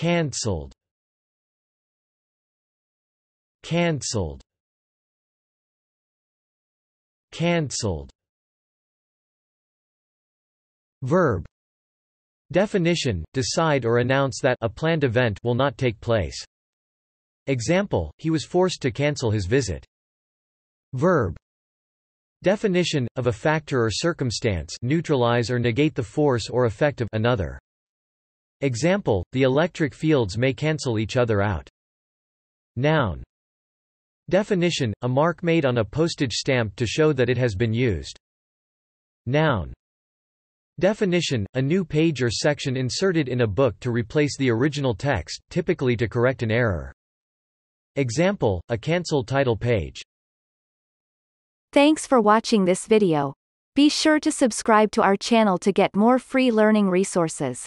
cancelled cancelled cancelled verb definition decide or announce that a planned event will not take place example he was forced to cancel his visit verb definition of a factor or circumstance neutralize or negate the force or effect of another Example, the electric fields may cancel each other out. Noun. Definition, a mark made on a postage stamp to show that it has been used. Noun. Definition, a new page or section inserted in a book to replace the original text, typically to correct an error. Example, a cancel title page. Thanks for watching this video. Be sure to subscribe to our channel to get more free learning resources.